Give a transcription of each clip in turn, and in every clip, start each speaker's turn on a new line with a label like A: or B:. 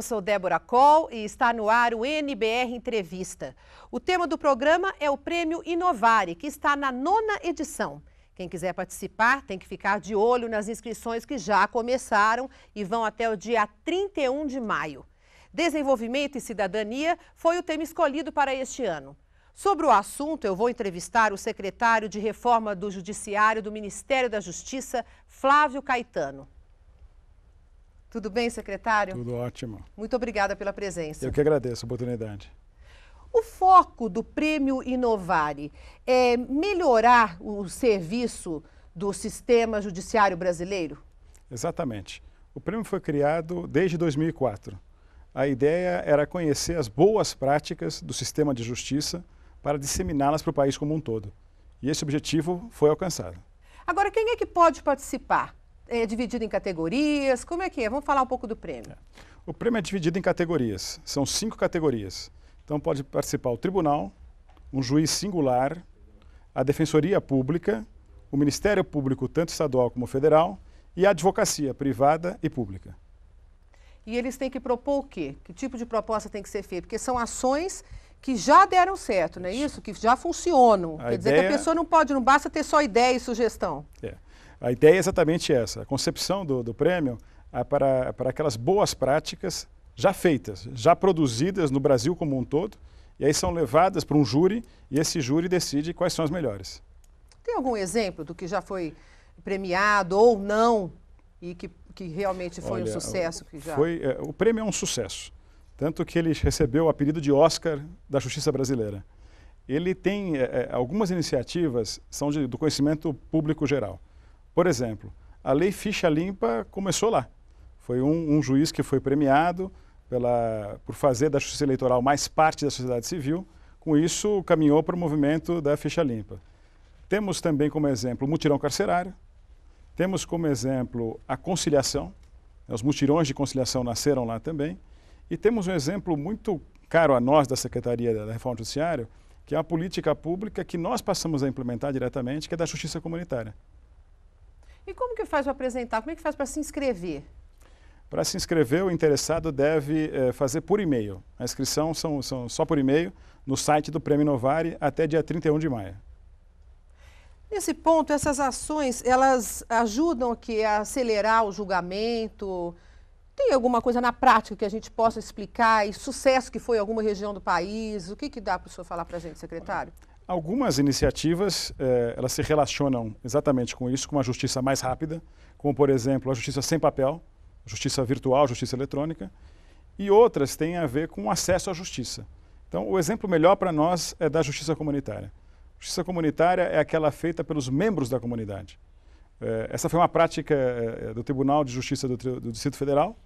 A: eu sou Débora Coll e está no ar o NBR Entrevista. O tema do programa é o Prêmio Inovare, que está na nona edição. Quem quiser participar tem que ficar de olho nas inscrições que já começaram e vão até o dia 31 de maio. Desenvolvimento e cidadania foi o tema escolhido para este ano. Sobre o assunto, eu vou entrevistar o secretário de Reforma do Judiciário do Ministério da Justiça, Flávio Caetano. Tudo bem, secretário?
B: Tudo ótimo.
A: Muito obrigada pela presença. Eu que
B: agradeço a oportunidade.
A: O foco do Prêmio Inovare é melhorar o serviço do sistema judiciário brasileiro?
B: Exatamente. O prêmio foi criado desde 2004. A ideia era conhecer as boas práticas do sistema de justiça para disseminá-las para o país como um todo. E esse objetivo foi alcançado.
A: Agora, quem é que pode participar? é dividido em categorias? Como é que é? Vamos falar um pouco do prêmio. É.
B: O prêmio é dividido em categorias. São cinco categorias. Então pode participar o tribunal, um juiz singular, a defensoria pública, o Ministério Público, tanto estadual como federal, e a advocacia privada e pública.
A: E eles têm que propor o quê? Que tipo de proposta tem que ser feita? Porque são ações que já deram certo, não é isso? Que já funcionam. A Quer ideia... dizer que a pessoa não pode, não basta ter só ideia e sugestão.
B: É. A ideia é exatamente essa. A concepção do, do prêmio é para, é para aquelas boas práticas já feitas, já produzidas no Brasil como um todo, e aí são levadas para um júri e esse júri decide quais são as melhores.
A: Tem algum exemplo do que já foi premiado ou não e que, que realmente foi Olha, um sucesso? Que já... foi,
B: é, o prêmio é um sucesso, tanto que ele recebeu o apelido de Oscar da Justiça Brasileira. Ele tem é, é algumas iniciativas são de, do conhecimento público geral. Por exemplo, a lei ficha limpa começou lá. Foi um, um juiz que foi premiado pela, por fazer da justiça eleitoral mais parte da sociedade civil. Com isso, caminhou para o movimento da ficha limpa. Temos também como exemplo o mutirão carcerário. Temos como exemplo a conciliação. Né, os mutirões de conciliação nasceram lá também. E temos um exemplo muito caro a nós da Secretaria da Reforma Judiciária, que é a política pública que nós passamos a implementar diretamente, que é da justiça comunitária.
A: E como que faz para apresentar? Como é que faz para se inscrever?
B: Para se inscrever, o interessado deve é, fazer por e-mail. A inscrição são, são só por e-mail no site do Prêmio Novare até dia 31 de maio.
A: Nesse ponto, essas ações, elas ajudam aqui a acelerar o julgamento? Tem alguma coisa na prática que a gente possa explicar e sucesso que foi em alguma região do país? O que, que dá para o senhor falar para a gente, secretário? Olha.
B: Algumas iniciativas eh, elas se relacionam exatamente com isso, com uma justiça mais rápida, como por exemplo a justiça sem papel, justiça virtual, justiça eletrônica, e outras têm a ver com o acesso à justiça. Então, o exemplo melhor para nós é da justiça comunitária. Justiça comunitária é aquela feita pelos membros da comunidade. Eh, essa foi uma prática eh, eh do Tribunal de Justiça do, do Distrito Federal,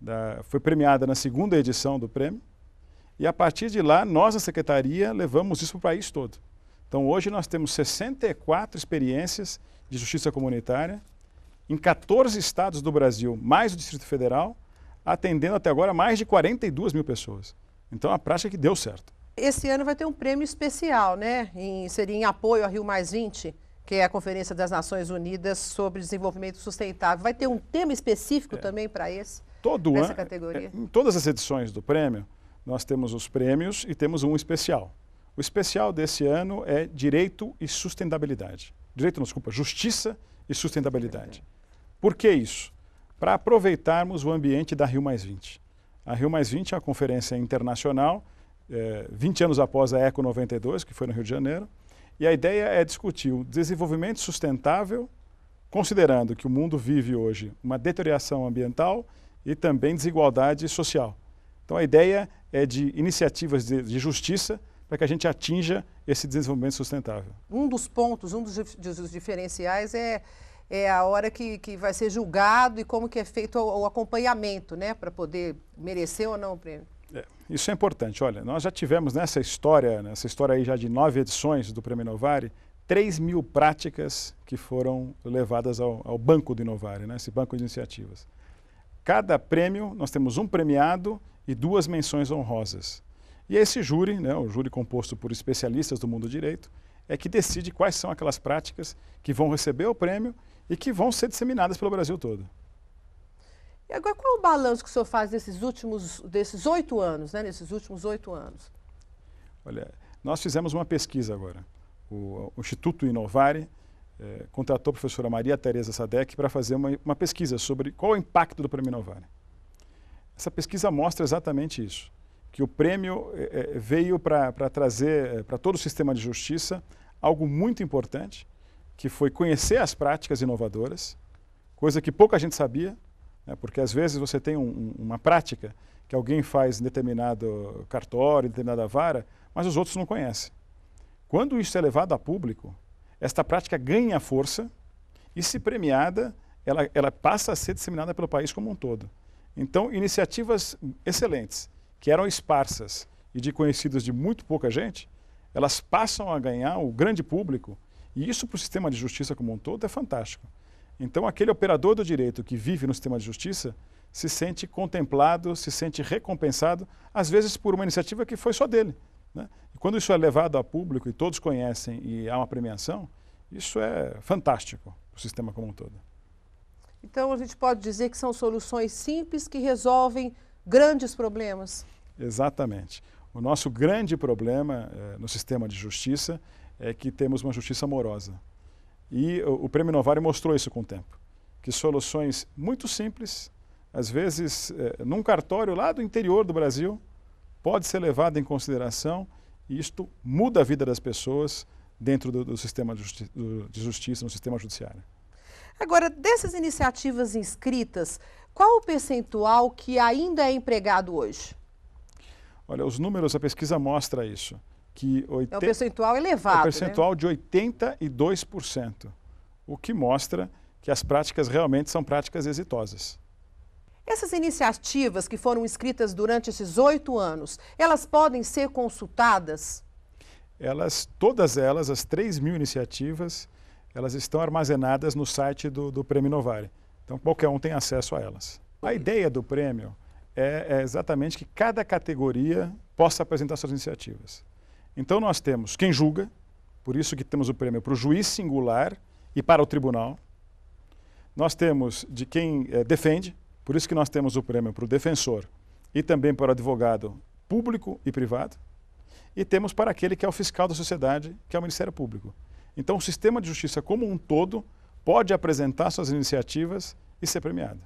B: da, foi premiada na segunda edição do prêmio, e a partir de lá, nós, a secretaria, levamos isso para o país todo. Então, hoje nós temos 64 experiências de justiça comunitária em 14 estados do Brasil, mais o Distrito Federal, atendendo até agora mais de 42 mil pessoas. Então, a prática é que deu certo.
A: Esse ano vai ter um prêmio especial, né? Em, seria em apoio a Rio Mais 20, que é a Conferência das Nações Unidas sobre Desenvolvimento Sustentável. Vai ter um tema específico é. também para esse? Todo ano. Categoria? É,
B: em todas as edições do prêmio, nós temos os prêmios e temos um especial. O especial desse ano é Direito e Sustentabilidade. Direito, não, desculpa, Justiça e Sustentabilidade. Por que isso? Para aproveitarmos o ambiente da Rio A Rio é uma conferência internacional, eh, 20 anos após a Eco 92, que foi no Rio de Janeiro, e a ideia é discutir o desenvolvimento sustentável, considerando que o mundo vive hoje uma deterioração ambiental e também desigualdade social. Então a ideia é de iniciativas de, de justiça para que a gente atinja esse desenvolvimento sustentável.
A: Um dos pontos, um dos, dos diferenciais é, é a hora que, que vai ser julgado e como que é feito o, o acompanhamento, né, para poder merecer ou não o prêmio. É,
B: isso é importante. Olha, nós já tivemos nessa história, nessa história aí já de nove edições do Prêmio Novare, 3 mil práticas que foram levadas ao, ao banco do Inovare, né, esse banco de iniciativas. Cada prêmio, nós temos um premiado e duas menções honrosas. E esse júri, né, o júri composto por especialistas do mundo do direito, é que decide quais são aquelas práticas que vão receber o prêmio e que vão ser disseminadas pelo Brasil todo.
A: E agora, qual é o balanço que o senhor faz desses últimos, desses oito anos, né, nesses últimos oito anos?
B: Olha, nós fizemos uma pesquisa agora. O, o Instituto Inovare é, contratou a professora Maria Tereza Sadek para fazer uma, uma, pesquisa sobre qual é o impacto do Prêmio Novare. Essa pesquisa mostra exatamente isso, que o prêmio é, é veio para trazer é, para todo o sistema de justiça algo muito importante, que foi conhecer as práticas inovadoras, coisa que pouca gente sabia, né, porque às vezes você tem um, uma prática que alguém faz em determinado cartório, em determinada vara, mas os outros não conhecem. Quando isso é levado a público, esta prática ganha força e, se premiada, ela, ela passa a ser disseminada pelo país como um todo. Então, iniciativas excelentes, que eram esparsas e de conhecidas de muito pouca gente, elas passam a ganhar o grande público, e isso para o sistema de justiça como um todo é fantástico. Então, aquele operador do direito que vive no sistema de justiça se sente contemplado, se sente recompensado, às vezes por uma iniciativa que foi só dele, né? E quando isso é levado a público e todos conhecem e há uma premiação, isso é fantástico para o sistema como um todo.
A: Então a gente pode dizer que são soluções simples que resolvem grandes problemas.
B: Exatamente. O nosso grande problema eh, no sistema de justiça é que temos uma justiça amorosa. E o, o Prêmio Novari mostrou isso com o tempo, que soluções muito simples, às vezes eh, num cartório lá do interior do Brasil, pode ser levado em consideração e isto muda a vida das pessoas dentro do, do sistema de, justi do, de justiça, no sistema judiciário.
A: Agora, dessas iniciativas inscritas, qual o percentual que ainda é empregado hoje?
B: Olha, os números, a pesquisa mostra isso. Que 80, é um percentual elevado. É um né? percentual né? de 82%, o que mostra que as práticas realmente são práticas exitosas.
A: Essas iniciativas que foram escritas durante esses oito anos, elas podem ser consultadas?
B: Elas, todas elas, as 3 mil iniciativas, elas estão armazenadas no site do, do Prêmio Novare. Então qualquer um tem acesso a elas. A ideia do prêmio é, é, exatamente que cada categoria possa apresentar suas iniciativas. Então nós temos quem julga, por isso que temos o prêmio para o juiz singular e para o tribunal. Nós temos de quem é, defende, por isso que nós temos o prêmio para o defensor e também para o advogado público e privado, e temos para aquele que é o fiscal da sociedade, que é o Ministério Público. Então, o sistema de justiça como um todo pode apresentar suas iniciativas e ser premiado.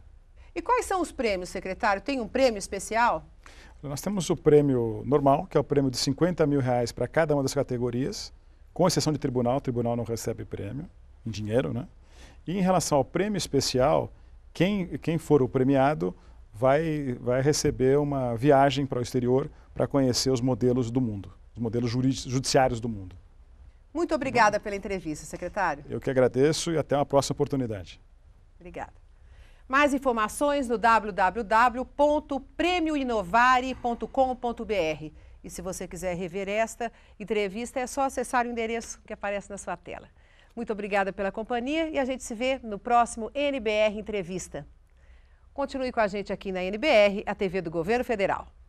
A: E quais são os prêmios, secretário? Tem um prêmio especial?
B: Nós temos o prêmio normal, que é o prêmio de 50 mil reais para cada uma das categorias, com exceção de tribunal, o tribunal não recebe prêmio, em dinheiro, né? E em relação ao prêmio especial, quem, quem for o premiado vai, vai receber uma viagem para o exterior para conhecer os modelos do mundo, os modelos judiciários do mundo.
A: Muito obrigada pela entrevista, secretário.
B: Eu que agradeço e até uma próxima oportunidade.
A: Obrigada. Mais informações no www.prêmioinovare.com.br. E se você quiser rever esta entrevista, é só acessar o endereço que aparece na sua tela. Muito obrigada pela companhia e a gente se vê no próximo NBR Entrevista. Continue com a gente aqui na NBR, a TV do Governo Federal.